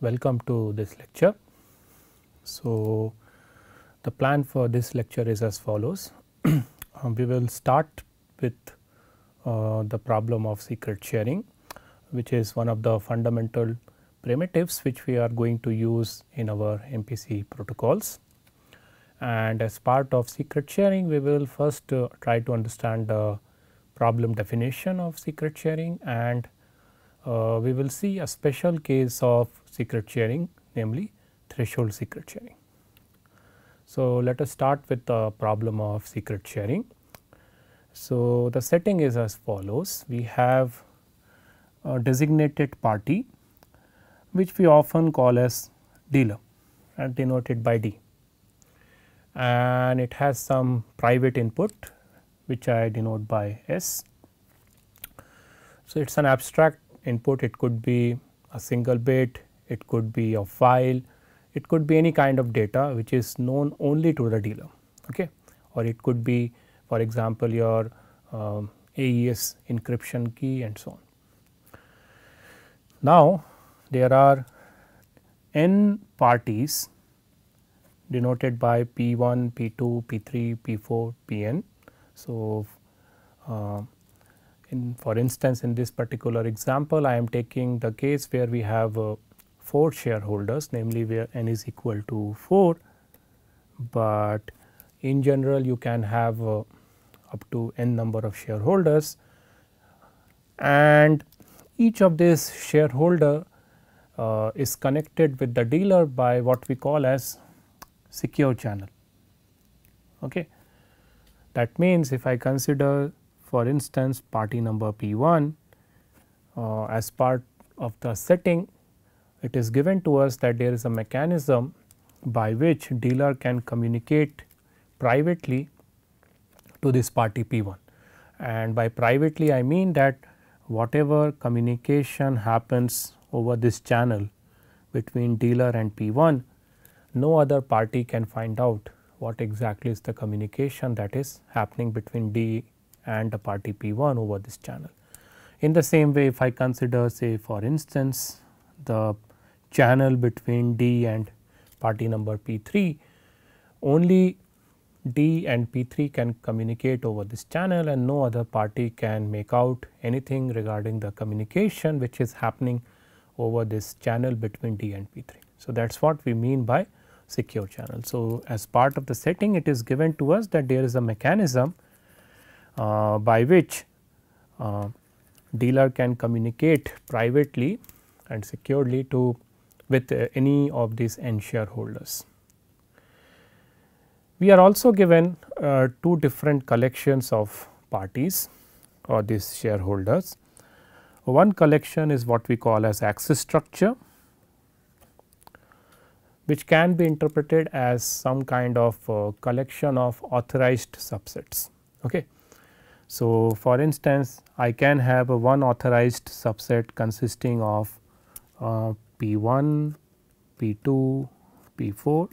welcome to this lecture. So, the plan for this lecture is as follows. um, we will start with uh, the problem of secret sharing which is one of the fundamental primitives which we are going to use in our MPC protocols. And as part of secret sharing we will first uh, try to understand the problem definition of secret sharing and uh, we will see a special case of secret sharing namely threshold secret sharing. So, let us start with the problem of secret sharing. So, the setting is as follows we have a designated party which we often call as dealer and denoted by D and it has some private input which I denote by S. So, it is an abstract input it could be a single bit it could be a file, it could be any kind of data which is known only to the dealer okay or it could be for example your um, AES encryption key and so on. Now there are n parties denoted by P1, P2, P3, P4, Pn. So uh, in for instance in this particular example I am taking the case where we have a 4 shareholders namely where n is equal to 4, but in general you can have uh, up to n number of shareholders and each of these shareholder uh, is connected with the dealer by what we call as secure channel. Okay. That means, if I consider for instance party number P 1 uh, as part of the setting it is given to us that there is a mechanism by which dealer can communicate privately to this party P1. And by privately I mean that whatever communication happens over this channel between dealer and P1, no other party can find out what exactly is the communication that is happening between D and the party P1 over this channel. In the same way if I consider say for instance the channel between D and party number P3, only D and P3 can communicate over this channel and no other party can make out anything regarding the communication which is happening over this channel between D and P3. So, that is what we mean by secure channel. So, as part of the setting it is given to us that there is a mechanism uh, by which uh, dealer can communicate privately and securely to with uh, any of these n shareholders. We are also given uh, two different collections of parties or these shareholders. One collection is what we call as axis structure which can be interpreted as some kind of uh, collection of authorized subsets. Okay. So, for instance, I can have a one authorized subset consisting of uh, P1, P2, P4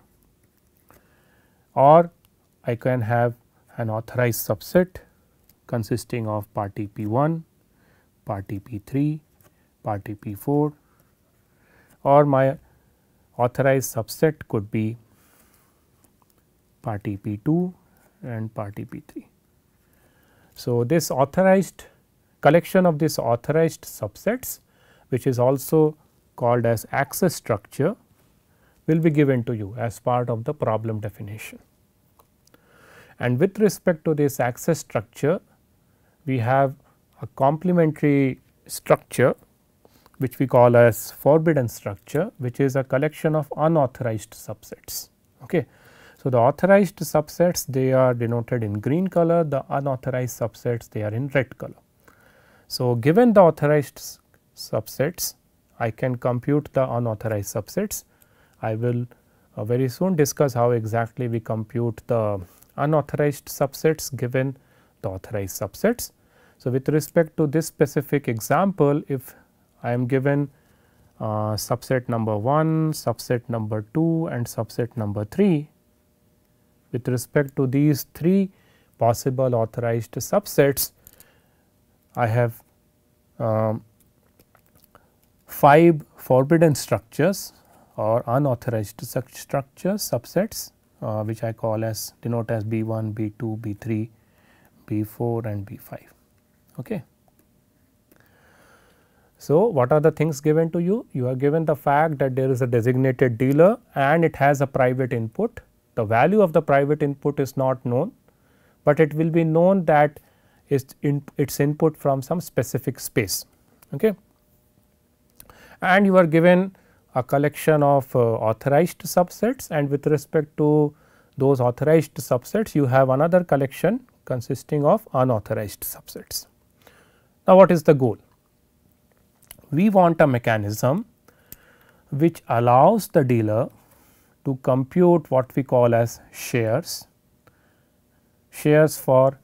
or I can have an authorized subset consisting of party P1, party P3, party P4 or my authorized subset could be party P2 and party P3. So, this authorized collection of this authorized subsets which is also called as access structure will be given to you as part of the problem definition. And with respect to this access structure, we have a complementary structure which we call as forbidden structure which is a collection of unauthorized subsets. Okay. So, the authorized subsets they are denoted in green color, the unauthorized subsets they are in red color. So, given the authorized subsets I can compute the unauthorized subsets. I will uh, very soon discuss how exactly we compute the unauthorized subsets given the authorized subsets. So, with respect to this specific example, if I am given uh, subset number 1, subset number 2 and subset number 3, with respect to these three possible authorized subsets, I have um, 5 forbidden structures or unauthorized structures subsets uh, which I call as denote as B1, B2, B3, B4 and B5. Okay. So, what are the things given to you? You are given the fact that there is a designated dealer and it has a private input. The value of the private input is not known, but it will be known that its, in, its input from some specific space. Okay and you are given a collection of uh, authorized subsets and with respect to those authorized subsets you have another collection consisting of unauthorized subsets. Now, what is the goal? We want a mechanism which allows the dealer to compute what we call as shares, shares for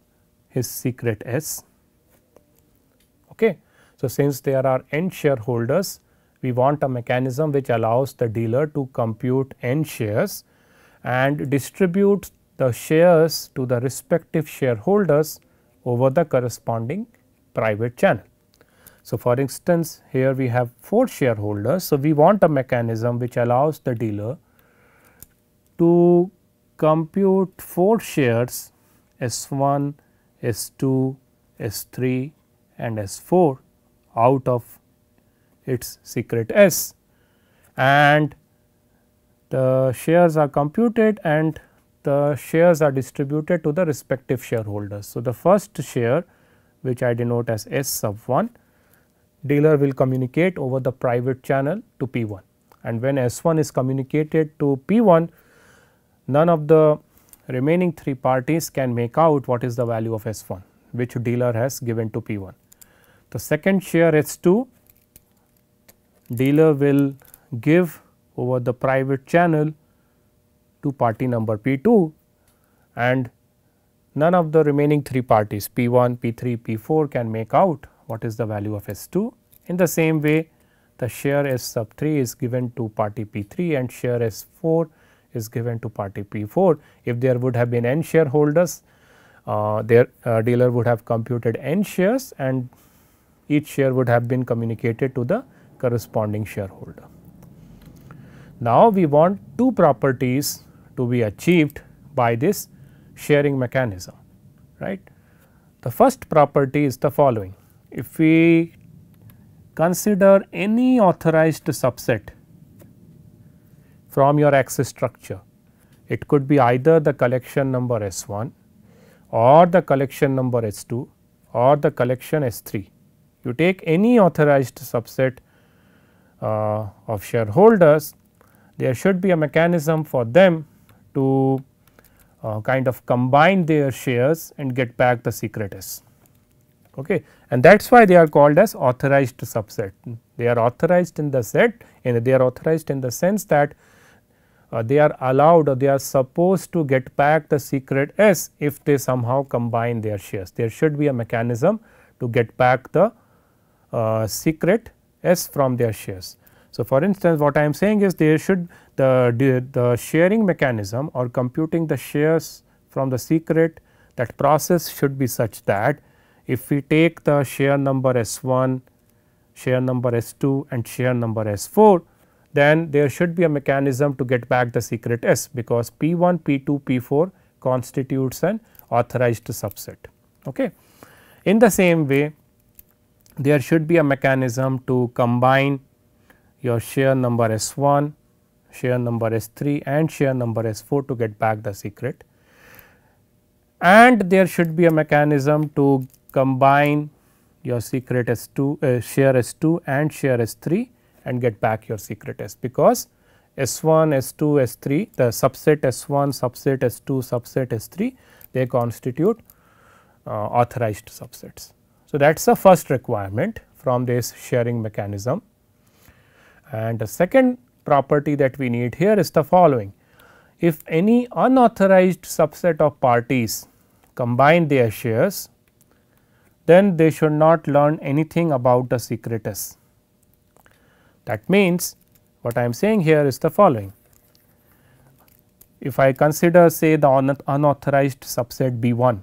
his secret S. Okay. So, since there are n shareholders we want a mechanism which allows the dealer to compute n shares and distribute the shares to the respective shareholders over the corresponding private channel. So, for instance, here we have 4 shareholders. So, we want a mechanism which allows the dealer to compute 4 shares S1, S2, S3 and S4 out of its secret S and the shares are computed and the shares are distributed to the respective shareholders. So, the first share which I denote as S sub 1 dealer will communicate over the private channel to P 1 and when S 1 is communicated to P 1 none of the remaining three parties can make out what is the value of S 1 which dealer has given to P 1. The second share S 2 dealer will give over the private channel to party number P 2 and none of the remaining 3 parties P 1, P 3, P 4 can make out what is the value of S 2. In the same way the share S sub 3 is given to party P 3 and share S 4 is given to party P 4. If there would have been n shareholders uh, their uh, dealer would have computed n shares and each share would have been communicated to the corresponding shareholder. Now, we want two properties to be achieved by this sharing mechanism right. The first property is the following if we consider any authorized subset from your access structure it could be either the collection number S1 or the collection number S2 or the collection S3. You take any authorized subset uh, of shareholders, there should be a mechanism for them to uh, kind of combine their shares and get back the S. Okay. And that is why they are called as authorized subset. They are authorized in the set and they are authorized in the sense that uh, they are allowed or they are supposed to get back the secret S if they somehow combine their shares. There should be a mechanism to get back the uh, secret S from their shares. So, for instance, what I am saying is there should the, the sharing mechanism or computing the shares from the secret that process should be such that if we take the share number S 1, share number S 2 and share number S 4, then there should be a mechanism to get back the secret S because P 1, P 2, P 4 constitutes an authorized subset. Okay. In the same way, there should be a mechanism to combine your share number S 1, share number S 3 and share number S 4 to get back the secret. And there should be a mechanism to combine your secret S 2 uh, S 2 and share S 3 and get back your secret S because S 1, S 2, S 3 the subset S 1, subset S 2, subset S 3 they constitute uh, authorized subsets. So, that is the first requirement from this sharing mechanism. And the second property that we need here is the following. If any unauthorized subset of parties combine their shares, then they should not learn anything about the secretus. That means, what I am saying here is the following. If I consider say the unauthorized subset B 1,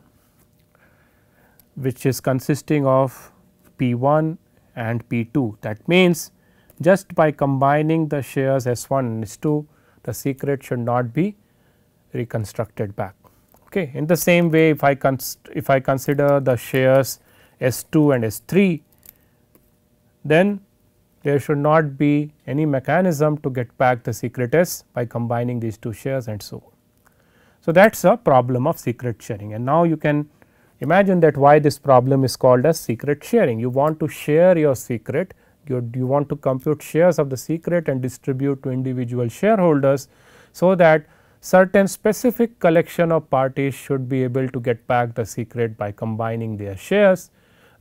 which is consisting of P 1 and P 2, that means, just by combining the shares S1 and S2 the secret should not be reconstructed back. Okay. In the same way if I if I consider the shares S2 and S3 then there should not be any mechanism to get back the secret S by combining these two shares and so on. So, that is a problem of secret sharing and now you can imagine that why this problem is called as secret sharing. You want to share your secret you, you want to compute shares of the secret and distribute to individual shareholders. So, that certain specific collection of parties should be able to get back the secret by combining their shares,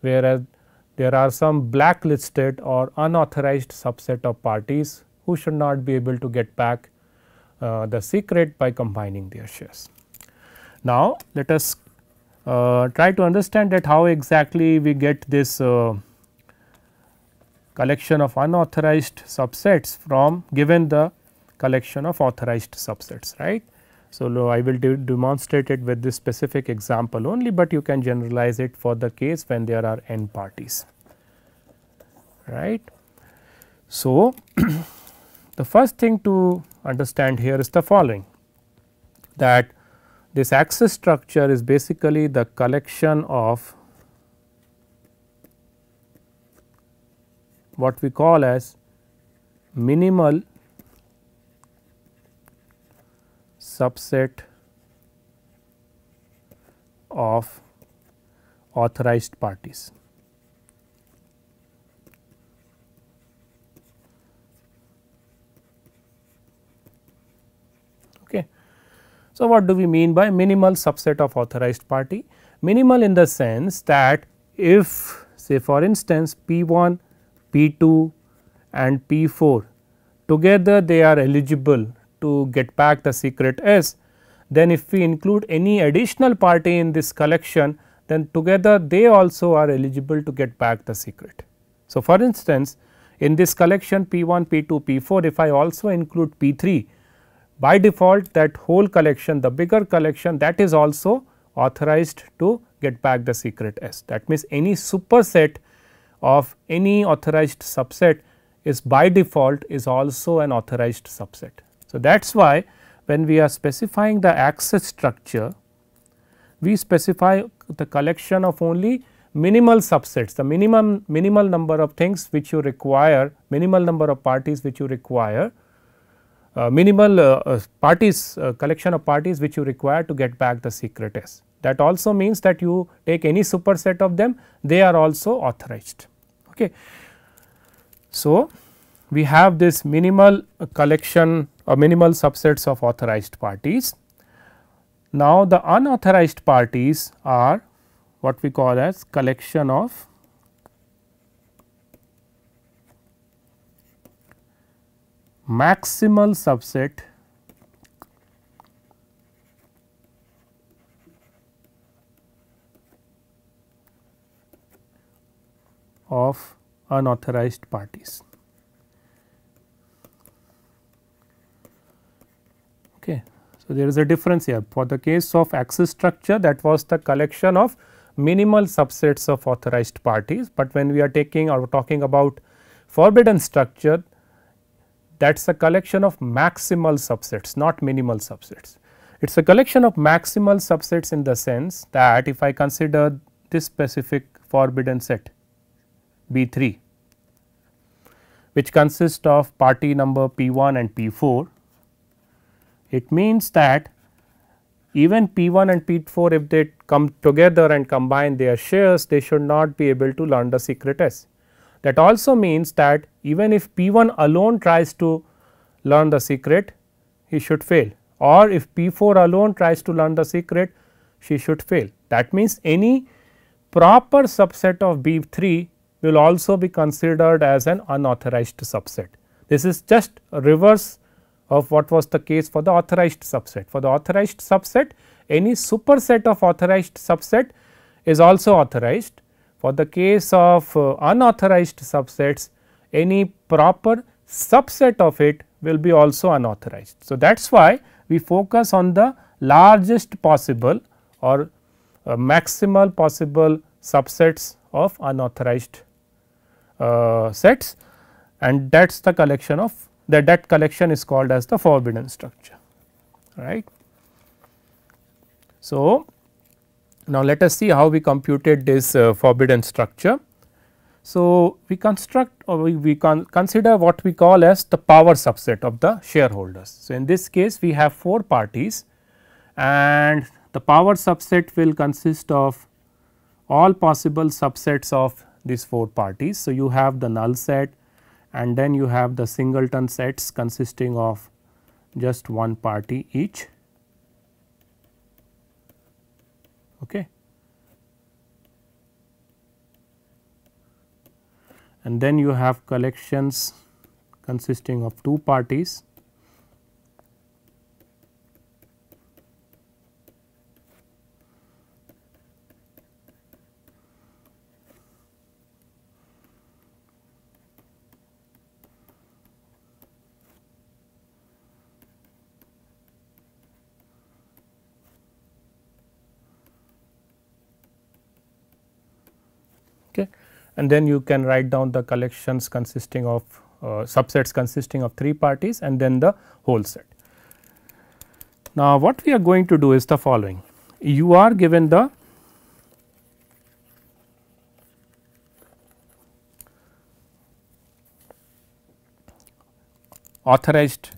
whereas there are some blacklisted or unauthorized subset of parties who should not be able to get back uh, the secret by combining their shares. Now, let us uh, try to understand that how exactly we get this uh, collection of unauthorized subsets from given the collection of authorized subsets right. So, I will de demonstrate it with this specific example only, but you can generalize it for the case when there are n parties right. So, the first thing to understand here is the following that this axis structure is basically the collection of what we call as minimal subset of authorized parties. Okay. So, what do we mean by minimal subset of authorized party? Minimal in the sense that if say for instance P 1 P2 and P4 together they are eligible to get back the secret S, then if we include any additional party in this collection then together they also are eligible to get back the secret. So, for instance, in this collection P1, P2, P4 if I also include P3 by default that whole collection the bigger collection that is also authorized to get back the secret S. That means, any superset of any authorized subset is by default is also an authorized subset. So, that is why when we are specifying the access structure, we specify the collection of only minimal subsets, the minimum minimal number of things which you require, minimal number of parties which you require, uh, minimal uh, uh, parties uh, collection of parties which you require to get back the secret S. That also means that you take any superset of them, they are also authorized. Okay. So, we have this minimal collection or minimal subsets of authorized parties. Now, the unauthorized parties are what we call as collection of maximal subset of unauthorized parties. Okay. So, there is a difference here for the case of axis structure that was the collection of minimal subsets of authorized parties, but when we are taking or talking about forbidden structure that is a collection of maximal subsets not minimal subsets. It is a collection of maximal subsets in the sense that if I consider this specific forbidden set B 3 which consists of party number P 1 and P 4. It means that even P 1 and P 4 if they come together and combine their shares they should not be able to learn the secret S. That also means that even if P 1 alone tries to learn the secret he should fail or if P 4 alone tries to learn the secret she should fail. That means, any proper subset of B 3 will also be considered as an unauthorized subset. This is just a reverse of what was the case for the authorized subset. For the authorized subset, any superset of authorized subset is also authorized. For the case of uh, unauthorized subsets, any proper subset of it will be also unauthorized. So, that is why we focus on the largest possible or uh, maximal possible subsets of unauthorized uh, sets and that is the collection of that that collection is called as the forbidden structure right. So, now let us see how we computed this uh, forbidden structure. So, we construct or we, we con consider what we call as the power subset of the shareholders. So, in this case we have 4 parties and the power subset will consist of all possible subsets of these 4 parties. So, you have the null set and then you have the singleton sets consisting of just one party each. Okay. And then you have collections consisting of two parties and then you can write down the collections consisting of uh, subsets consisting of 3 parties and then the whole set. Now, what we are going to do is the following you are given the authorized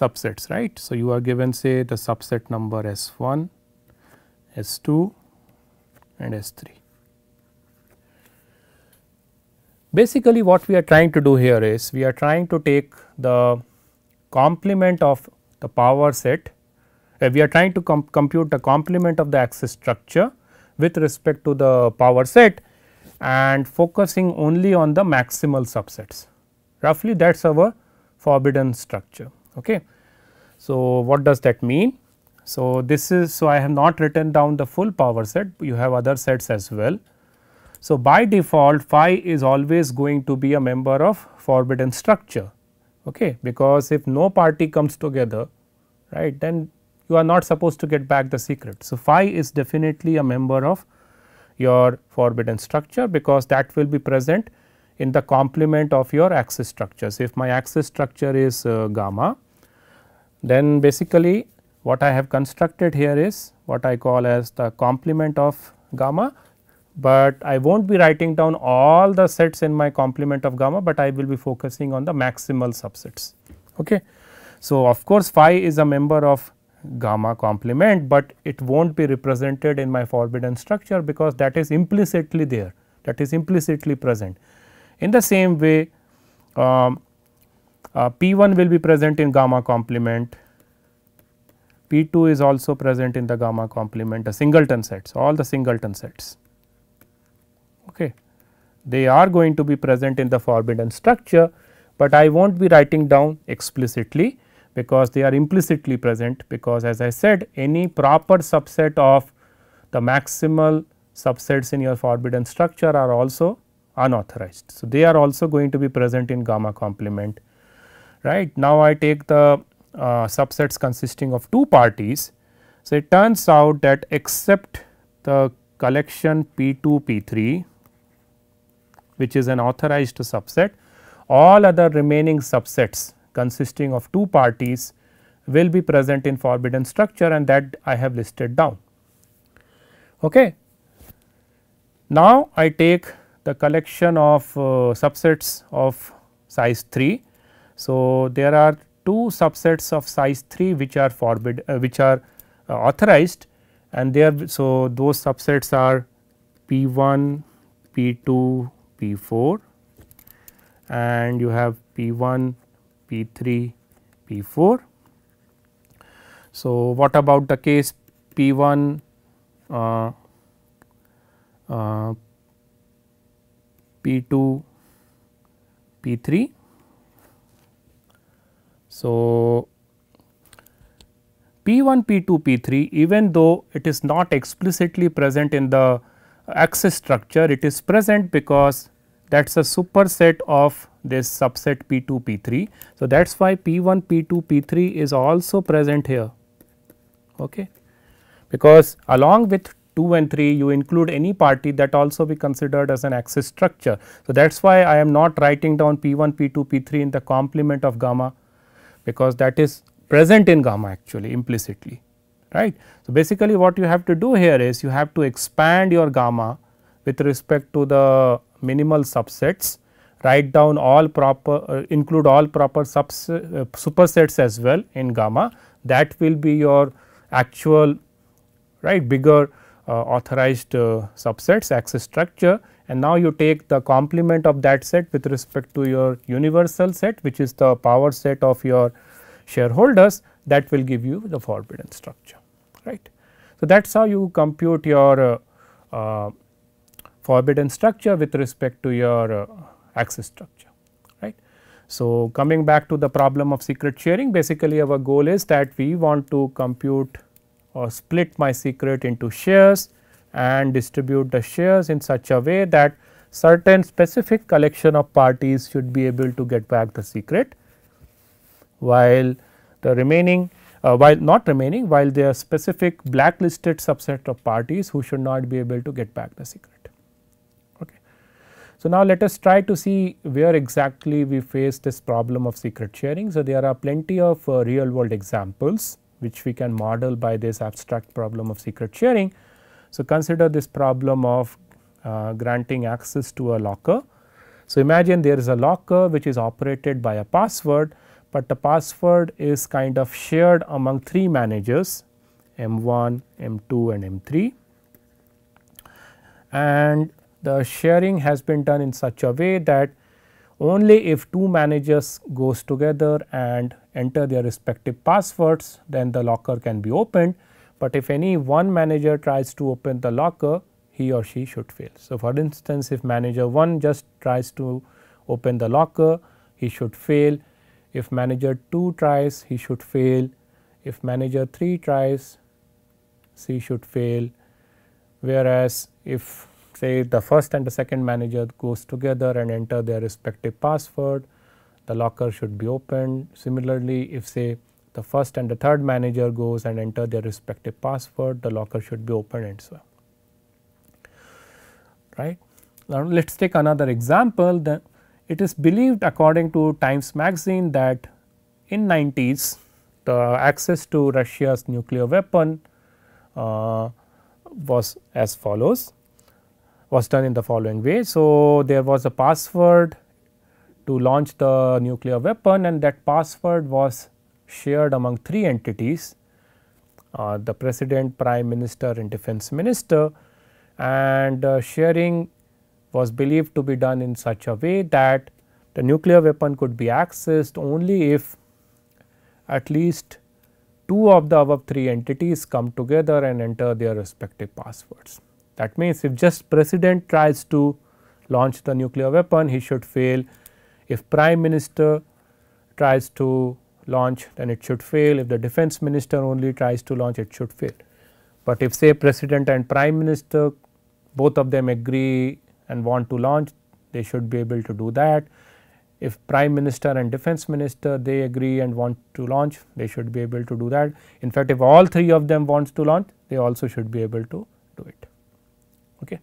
subsets right. So, you are given say the subset number S 1, S 2 and S 3. Basically what we are trying to do here is we are trying to take the complement of the power set, uh, we are trying to com compute the complement of the axis structure with respect to the power set and focusing only on the maximal subsets roughly that is our forbidden structure. Okay. So, what does that mean? So, this is so I have not written down the full power set you have other sets as well so, by default phi is always going to be a member of forbidden structure okay because if no party comes together right then you are not supposed to get back the secret. So, phi is definitely a member of your forbidden structure because that will be present in the complement of your axis structures. If my axis structure is uh, gamma then basically what I have constructed here is what I call as the complement of gamma but I will not be writing down all the sets in my complement of gamma, but I will be focusing on the maximal subsets. Okay. So, of course, phi is a member of gamma complement, but it will not be represented in my forbidden structure because that is implicitly there that is implicitly present. In the same way uh, uh, P 1 will be present in gamma complement, P 2 is also present in the gamma complement the singleton sets all the singleton sets they are going to be present in the forbidden structure, but I will not be writing down explicitly because they are implicitly present because as I said any proper subset of the maximal subsets in your forbidden structure are also unauthorized. So, they are also going to be present in gamma complement right. Now, I take the uh, subsets consisting of two parties. So, it turns out that except the collection P 2 P 3 which is an authorized subset. All other remaining subsets consisting of two parties will be present in forbidden structure and that I have listed down. Okay. Now, I take the collection of uh, subsets of size 3. So, there are two subsets of size 3 which are forbid uh, which are uh, authorized and there so those subsets are P1, P2, P4 and you have P1, P3, P4. So, what about the case P1 uh, uh, P2, P3. So, P1, P2, P3 even though it is not explicitly present in the axis structure, it is present because that is a superset of this subset P 2 P 3. So, that is why P 1 P 2 P 3 is also present here okay. because along with 2 and 3 you include any party that also be considered as an axis structure. So, that is why I am not writing down P 1 P 2 P 3 in the complement of gamma because that is present in gamma actually implicitly right. So, basically what you have to do here is you have to expand your gamma with respect to the minimal subsets, write down all proper uh, include all proper subs, uh, supersets as well in gamma that will be your actual right bigger uh, authorized uh, subsets access structure and now you take the complement of that set with respect to your universal set which is the power set of your shareholders that will give you the forbidden structure right. So, that is how you compute your uh, uh, forbidden structure with respect to your uh, access structure. right? So, coming back to the problem of secret sharing basically our goal is that we want to compute or split my secret into shares and distribute the shares in such a way that certain specific collection of parties should be able to get back the secret while the remaining uh, while not remaining while there are specific blacklisted subset of parties who should not be able to get back the secret. So, now let us try to see where exactly we face this problem of secret sharing. So, there are plenty of uh, real world examples which we can model by this abstract problem of secret sharing. So, consider this problem of uh, granting access to a locker. So, imagine there is a locker which is operated by a password, but the password is kind of shared among three managers M1, M2 and M3 and the sharing has been done in such a way that only if two managers goes together and enter their respective passwords then the locker can be opened, but if any one manager tries to open the locker he or she should fail. So, for instance if manager 1 just tries to open the locker he should fail, if manager 2 tries he should fail, if manager 3 tries she should fail whereas if say the first and the second manager goes together and enter their respective password, the locker should be opened. Similarly, if say the first and the third manager goes and enter their respective password, the locker should be opened and so on. Right. Now, let us take another example that it is believed according to Times magazine that in 90s the access to Russia's nuclear weapon uh, was as follows was done in the following way. So, there was a password to launch the nuclear weapon and that password was shared among three entities uh, the president, prime minister and defense minister and uh, sharing was believed to be done in such a way that the nuclear weapon could be accessed only if at least two of the above three entities come together and enter their respective passwords. That means, if just president tries to launch the nuclear weapon, he should fail. If prime minister tries to launch, then it should fail. If the defense minister only tries to launch, it should fail. But if say president and prime minister, both of them agree and want to launch, they should be able to do that. If prime minister and defense minister, they agree and want to launch, they should be able to do that. In fact, if all three of them wants to launch, they also should be able to do it. Okay.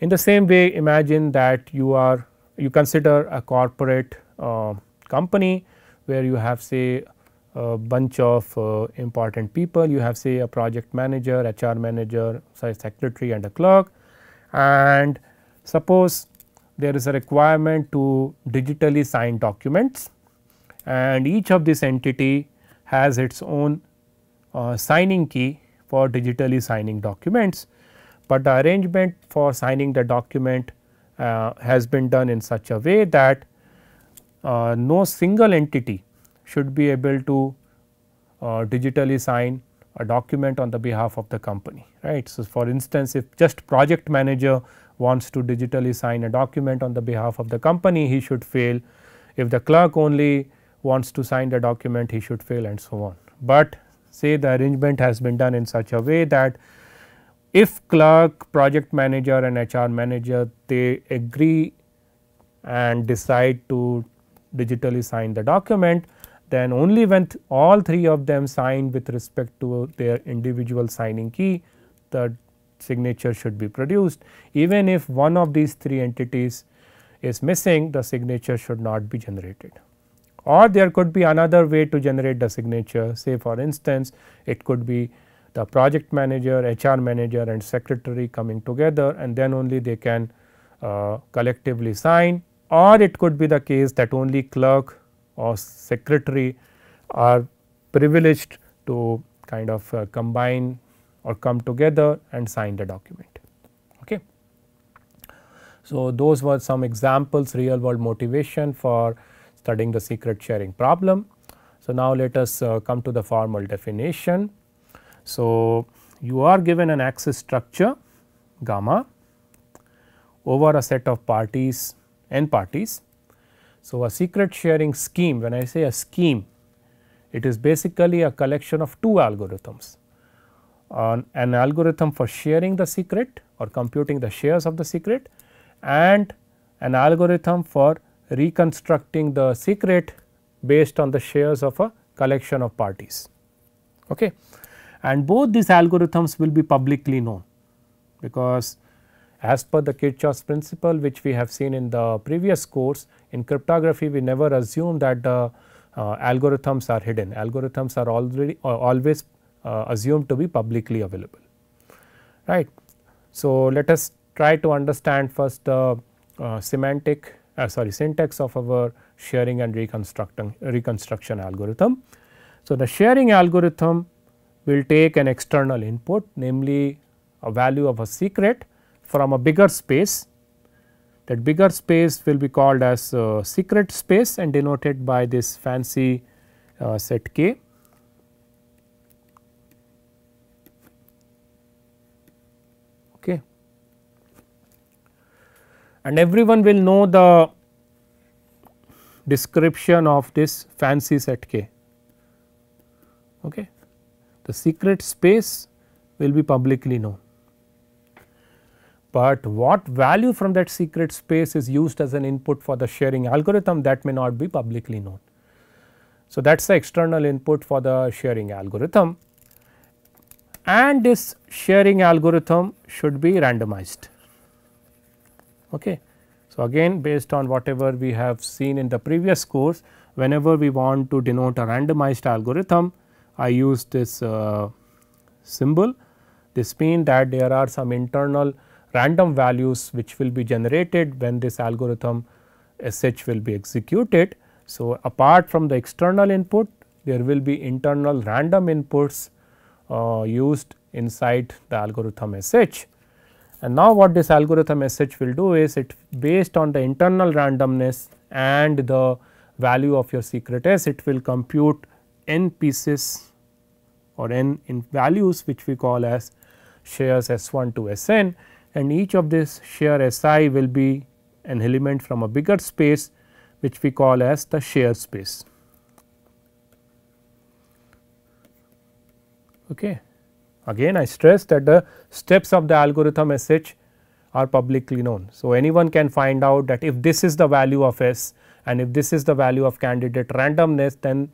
In the same way imagine that you are you consider a corporate uh, company where you have say a bunch of uh, important people you have say a project manager, HR manager, say secretary and a clerk and suppose there is a requirement to digitally sign documents and each of this entity has its own uh, signing key for digitally signing documents but the arrangement for signing the document uh, has been done in such a way that uh, no single entity should be able to uh, digitally sign a document on the behalf of the company right. So, for instance if just project manager wants to digitally sign a document on the behalf of the company he should fail if the clerk only wants to sign the document he should fail and so on. But say the arrangement has been done in such a way that if clerk, project manager and HR manager they agree and decide to digitally sign the document then only when th all three of them sign with respect to their individual signing key the signature should be produced. Even if one of these three entities is missing the signature should not be generated or there could be another way to generate the signature say for instance it could be the project manager, HR manager and secretary coming together and then only they can uh, collectively sign or it could be the case that only clerk or secretary are privileged to kind of uh, combine or come together and sign the document. Okay. So, those were some examples real world motivation for studying the secret sharing problem. So, now let us uh, come to the formal definition. So, you are given an axis structure gamma over a set of parties n parties. So, a secret sharing scheme when I say a scheme it is basically a collection of two algorithms uh, an algorithm for sharing the secret or computing the shares of the secret and an algorithm for reconstructing the secret based on the shares of a collection of parties. Okay and both these algorithms will be publicly known because as per the Kirchhoff's principle which we have seen in the previous course in cryptography we never assume that the uh, algorithms are hidden algorithms are already uh, always uh, assumed to be publicly available right. So, let us try to understand first the uh, semantic uh, sorry syntax of our sharing and reconstructing reconstruction algorithm. So, the sharing algorithm will take an external input namely a value of a secret from a bigger space. That bigger space will be called as uh, secret space and denoted by this fancy uh, set k. Okay. And everyone will know the description of this fancy set k. Okay the secret space will be publicly known. But what value from that secret space is used as an input for the sharing algorithm that may not be publicly known. So, that is the external input for the sharing algorithm and this sharing algorithm should be randomized. Okay. So, again based on whatever we have seen in the previous course whenever we want to denote a randomized algorithm I use this uh, symbol. This means that there are some internal random values which will be generated when this algorithm SH will be executed. So, apart from the external input there will be internal random inputs uh, used inside the algorithm SH. And now what this algorithm SH will do is it based on the internal randomness and the value of your secret S it will compute n pieces or n in values which we call as shares S 1 to S n and each of this share S i will be an element from a bigger space which we call as the share space. Okay. Again I stress that the steps of the algorithm S h are publicly known. So, anyone can find out that if this is the value of S and if this is the value of candidate randomness then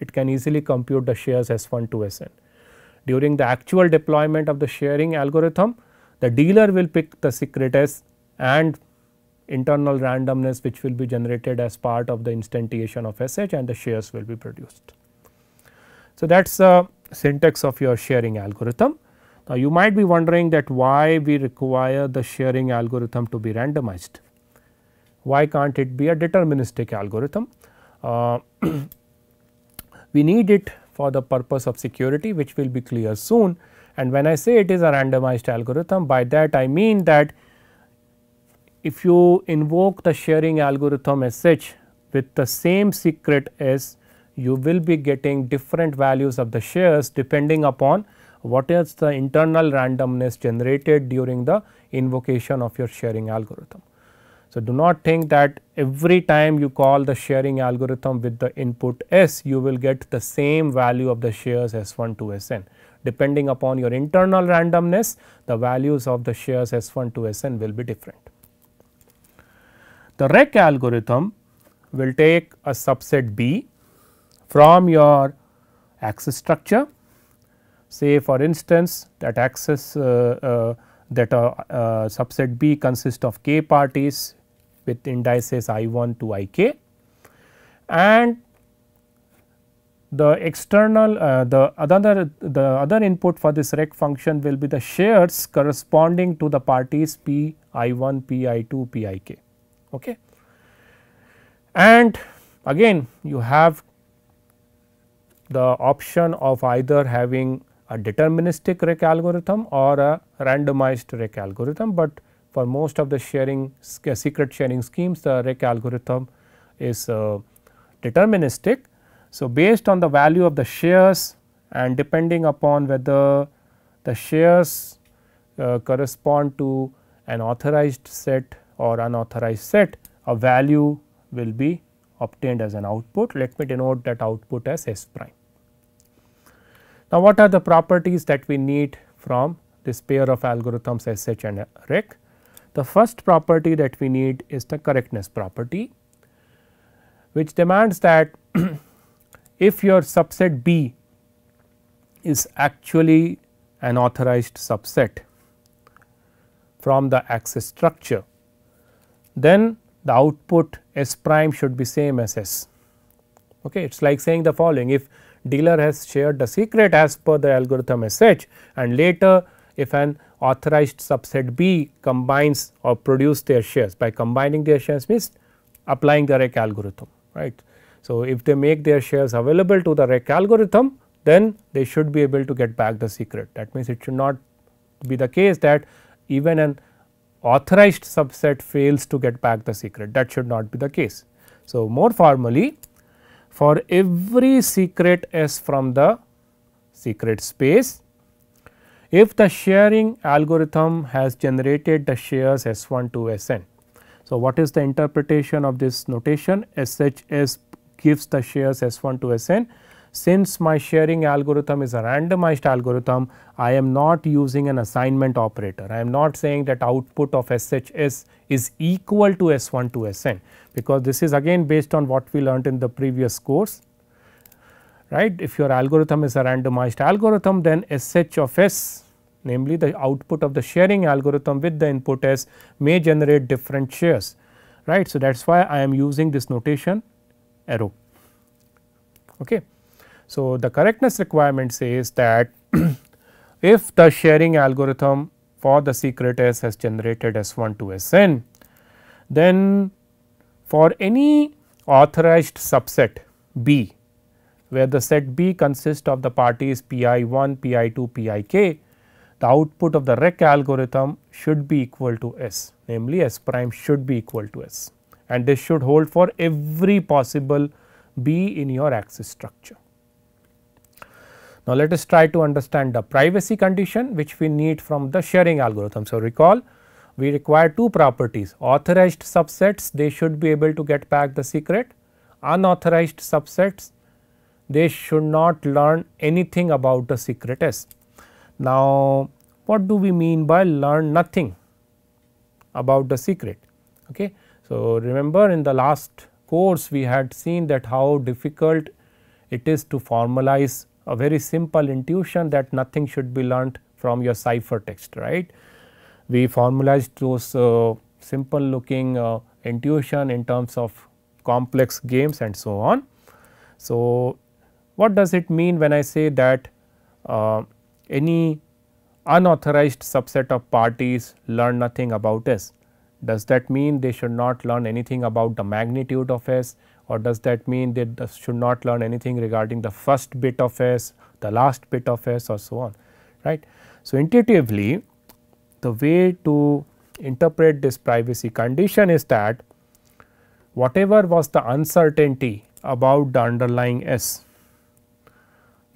it can easily compute the shares S1 to Sn. During the actual deployment of the sharing algorithm, the dealer will pick the secret S and internal randomness which will be generated as part of the instantiation of SH and the shares will be produced. So, that is the syntax of your sharing algorithm. Now, you might be wondering that why we require the sharing algorithm to be randomized, why can't it be a deterministic algorithm. Uh, We need it for the purpose of security which will be clear soon and when I say it is a randomized algorithm by that I mean that if you invoke the sharing algorithm as such with the same secret as you will be getting different values of the shares depending upon what is the internal randomness generated during the invocation of your sharing algorithm. So, do not think that every time you call the sharing algorithm with the input S, you will get the same value of the shares S1 to Sn. Depending upon your internal randomness, the values of the shares S1 to Sn will be different. The REC algorithm will take a subset B from your axis structure. Say for instance, that access uh, uh, that uh, uh, subset B consists of k parties with indices i1 to ik and the external uh, the other the other input for this rec function will be the shares corresponding to the parties p i1 p i2 i k, okay and again you have the option of either having a deterministic rec algorithm or a randomized rec algorithm but for most of the sharing uh, secret sharing schemes the REC algorithm is uh, deterministic. So, based on the value of the shares and depending upon whether the shares uh, correspond to an authorized set or unauthorized set a value will be obtained as an output. Let me denote that output as S prime. Now, what are the properties that we need from this pair of algorithms SH and REC? The first property that we need is the correctness property, which demands that if your subset B is actually an authorized subset from the axis structure, then the output S prime should be same as S. Okay, it is like saying the following if dealer has shared the secret as per the algorithm SH and later if an authorized subset B combines or produce their shares by combining their shares means applying the REC algorithm right. So, if they make their shares available to the REC algorithm then they should be able to get back the secret that means it should not be the case that even an authorized subset fails to get back the secret that should not be the case. So, more formally for every secret S from the secret space if the sharing algorithm has generated the shares S 1 to S n. So, what is the interpretation of this notation S h s gives the shares S 1 to S n. Since my sharing algorithm is a randomized algorithm, I am not using an assignment operator. I am not saying that output of SHS is equal to S1 to Sn because this is again based on what we learned in the previous course right. If your algorithm is a randomized algorithm then SH of S namely the output of the sharing algorithm with the input S may generate different shares right. So, that is why I am using this notation arrow. Okay. So, the correctness requirement says that if the sharing algorithm for the secret S has generated S1 to Sn, then for any authorized subset B where the set B consists of the parties Pi1, Pi2, Pik, the output of the REC algorithm should be equal to S, namely S prime should be equal to S and this should hold for every possible B in your axis structure. Now, let us try to understand the privacy condition which we need from the sharing algorithm. So, recall we require two properties authorized subsets they should be able to get back the secret unauthorized subsets they should not learn anything about the secretess. Now, what do we mean by learn nothing about the secret? Okay. So, remember in the last course we had seen that how difficult it is to formalize a very simple intuition that nothing should be learnt from your cipher text right. We formalized those uh, simple looking uh, intuition in terms of complex games and so on. So, what does it mean when I say that uh, any unauthorized subset of parties learn nothing about S? Does that mean they should not learn anything about the magnitude of S or does that mean they should not learn anything regarding the first bit of S, the last bit of S or so on, right. So, intuitively the way to interpret this privacy condition is that whatever was the uncertainty about the underlying S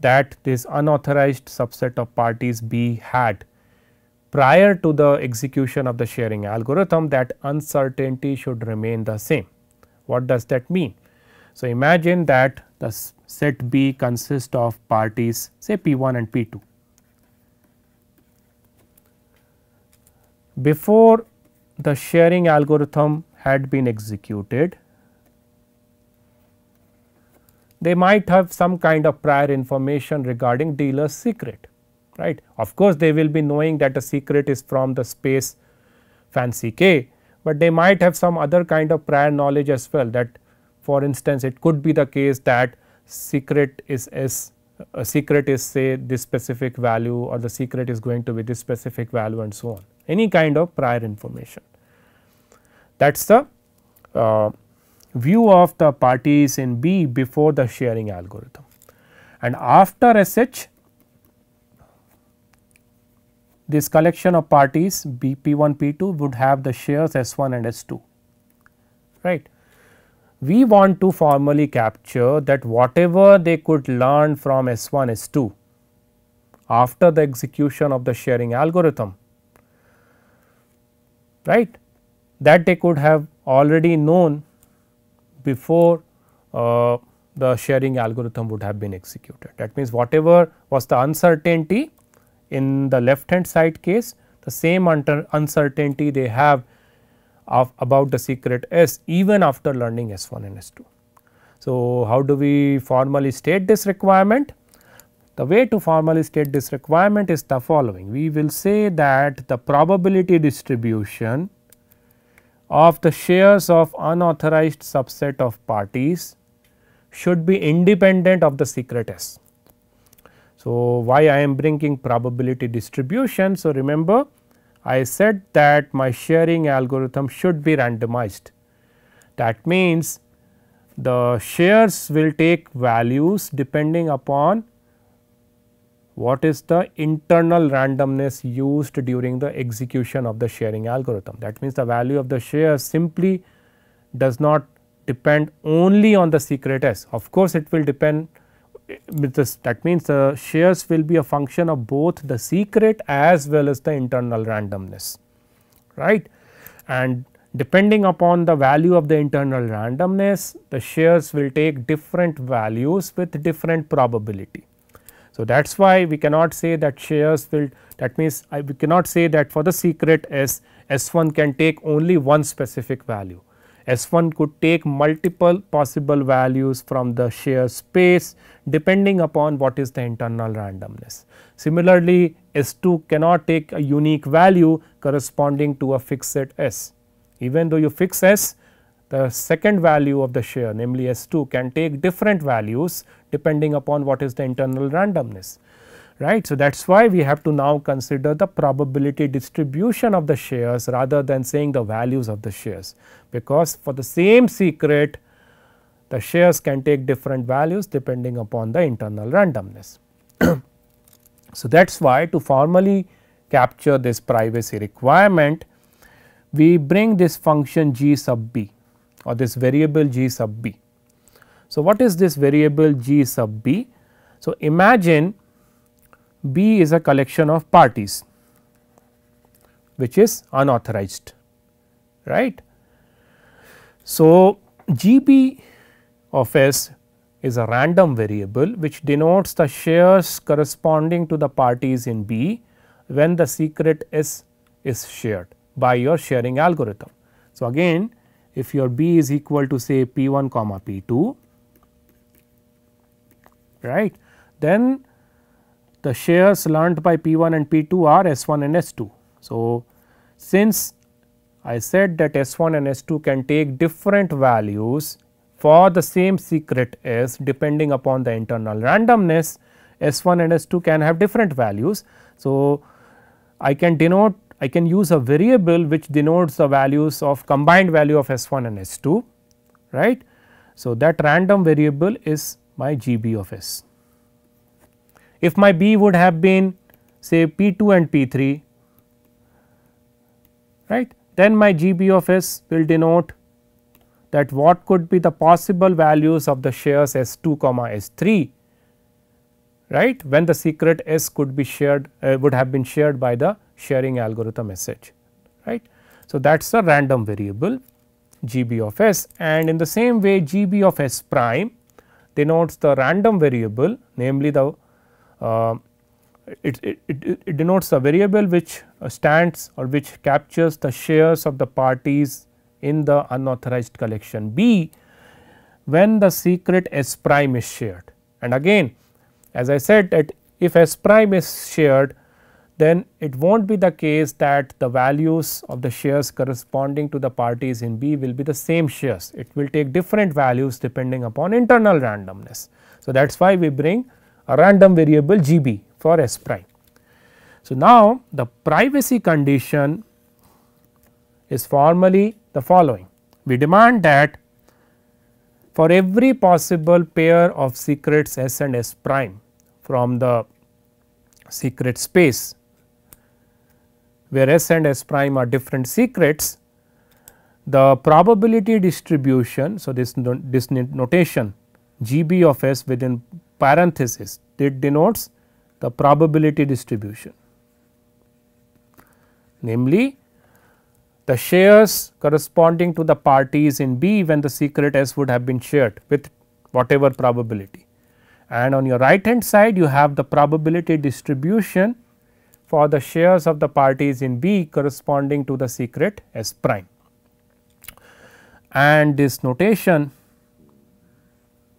that this unauthorized subset of parties B had prior to the execution of the sharing algorithm that uncertainty should remain the same. What does that mean? So, imagine that the set B consists of parties say P1 and P2. Before the sharing algorithm had been executed, they might have some kind of prior information regarding dealer's secret right. Of course, they will be knowing that a secret is from the space fancy k, but they might have some other kind of prior knowledge as well that for instance, it could be the case that secret is S a secret is say this specific value or the secret is going to be this specific value and so on any kind of prior information. That is the uh, view of the parties in B before the sharing algorithm. And after SH, this collection of parties B P1, P2 would have the shares S1 and S2, right. We want to formally capture that whatever they could learn from S1, S2 after the execution of the sharing algorithm, right, that they could have already known before uh, the sharing algorithm would have been executed. That means, whatever was the uncertainty in the left hand side case, the same uncertainty they have about the secret S even after learning S1 and S2. So, how do we formally state this requirement? The way to formally state this requirement is the following. We will say that the probability distribution of the shares of unauthorized subset of parties should be independent of the secret s. So, why I am bringing probability distribution? So, remember I said that my sharing algorithm should be randomized. That means, the shares will take values depending upon what is the internal randomness used during the execution of the sharing algorithm. That means, the value of the share simply does not depend only on the secret s. Of course, it will depend this, that means, the shares will be a function of both the secret as well as the internal randomness right. And depending upon the value of the internal randomness, the shares will take different values with different probability. So, that is why we cannot say that shares will that means I, we cannot say that for the secret S, S1 can take only one specific value. S1 could take multiple possible values from the share space depending upon what is the internal randomness. Similarly, S2 cannot take a unique value corresponding to a fixed S. Even though you fix S, the second value of the share namely S2 can take different values depending upon what is the internal randomness right. So, that is why we have to now consider the probability distribution of the shares rather than saying the values of the shares because for the same secret the shares can take different values depending upon the internal randomness. so, that is why to formally capture this privacy requirement we bring this function g sub b or this variable g sub b. So, what is this variable g sub b? So, imagine b is a collection of parties which is unauthorized right. So, gb of s is a random variable which denotes the shares corresponding to the parties in b when the secret s is shared by your sharing algorithm. So, again if your B is equal to say P1 comma P2 right then the shares learnt by P1 and P2 are S1 and S2. So, since I said that S1 and S2 can take different values for the same secret S depending upon the internal randomness S1 and S2 can have different values. So, I can denote I can use a variable which denotes the values of combined value of S1 and S2 right. So, that random variable is my GB of S. If my B would have been say P2 and P3 right then my GB of S will denote that what could be the possible values of the shares S2 comma S3 right when the secret S could be shared uh, would have been shared by the sharing algorithm SH right. So, that is the random variable GB of S and in the same way GB of S prime denotes the random variable namely the uh, it, it, it, it, denotes the variable which stands or which captures the shares of the parties in the unauthorized collection B when the secret S prime is shared. And again as I said that if S prime is shared then it will not be the case that the values of the shares corresponding to the parties in B will be the same shares. It will take different values depending upon internal randomness. So, that is why we bring a random variable GB for S prime. So, now the privacy condition is formally the following. We demand that for every possible pair of secrets S and S prime from the secret space, where S and S prime are different secrets, the probability distribution. So, this, no, this notation GB of S within parenthesis it denotes the probability distribution namely the shares corresponding to the parties in B when the secret S would have been shared with whatever probability and on your right hand side you have the probability distribution for the shares of the parties in B corresponding to the secret S prime. And this notation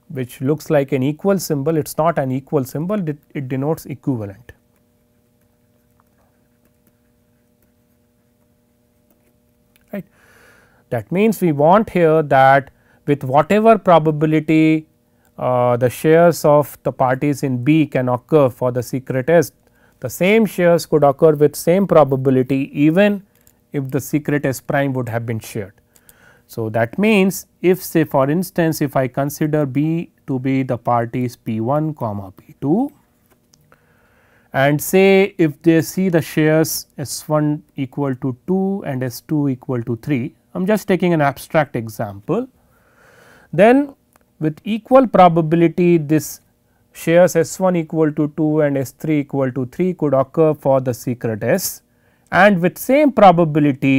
which looks like an equal symbol, it is not an equal symbol, it, it denotes equivalent. Right. That means, we want here that with whatever probability uh, the shares of the parties in B can occur for the secret S, the same shares could occur with same probability even if the secret S prime would have been shared. So, that means if say for instance if I consider B to be the parties P1 comma P2 and say if they see the shares S1 equal to 2 and S2 equal to 3, I am just taking an abstract example. Then with equal probability this shares S1 equal to 2 and S3 equal to 3 could occur for the secret S and with same probability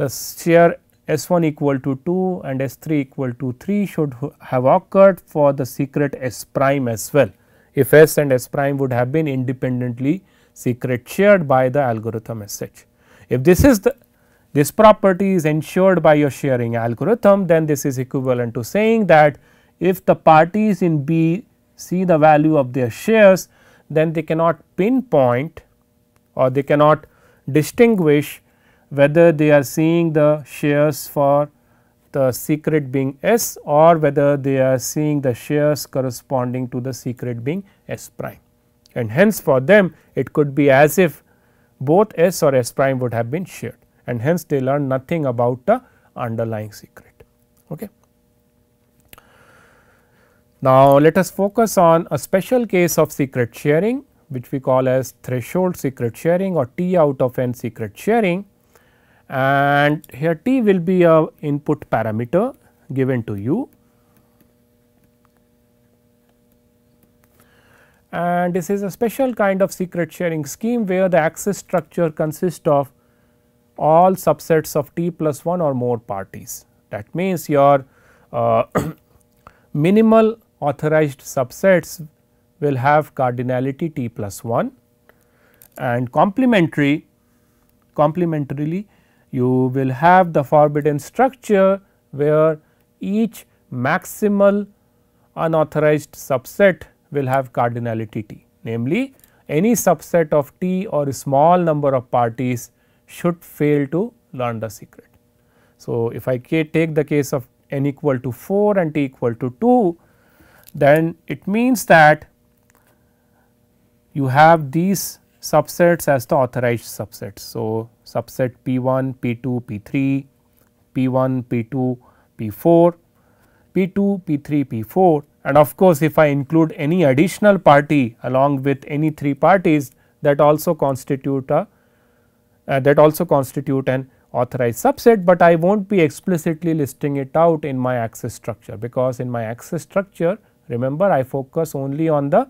the share S1 equal to 2 and S3 equal to 3 should have occurred for the secret S prime as well if S and S prime would have been independently secret shared by the algorithm as such. If this is the this property is ensured by your sharing algorithm, then this is equivalent to saying that if the parties in B see the value of their shares, then they cannot pinpoint or they cannot distinguish whether they are seeing the shares for the secret being S or whether they are seeing the shares corresponding to the secret being S prime. And hence for them it could be as if both S or S prime would have been shared and hence they learn nothing about the underlying secret. Okay. Now, let us focus on a special case of secret sharing which we call as threshold secret sharing or T out of n secret sharing and here T will be a input parameter given to you and this is a special kind of secret sharing scheme where the access structure consists of all subsets of t plus 1 or more parties. That means, your uh, minimal authorized subsets will have cardinality t plus 1 and complementary complementarily you will have the forbidden structure where each maximal unauthorized subset will have cardinality t namely any subset of t or small number of parties should fail to learn the secret. So, if I take the case of n equal to 4 and t equal to 2, then it means that you have these subsets as the authorized subsets. So, subset P1, P2, P3, P1, P2, P4, P2, P3, P4 and of course, if I include any additional party along with any 3 parties that also constitute a uh, that also constitute an authorized subset, but I will not be explicitly listing it out in my axis structure because in my axis structure remember I focus only on the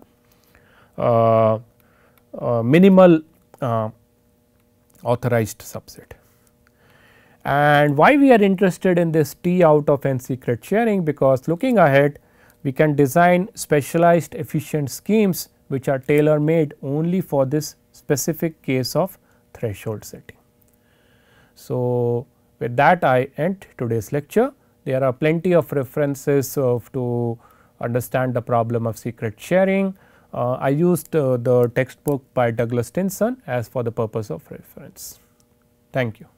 uh, uh, minimal uh, authorized subset. And why we are interested in this T out of n secret sharing because looking ahead we can design specialized efficient schemes which are tailor made only for this specific case of threshold setting. So, with that I end today's lecture. There are plenty of references of to understand the problem of secret sharing. Uh, I used uh, the textbook by Douglas Stinson as for the purpose of reference. Thank you.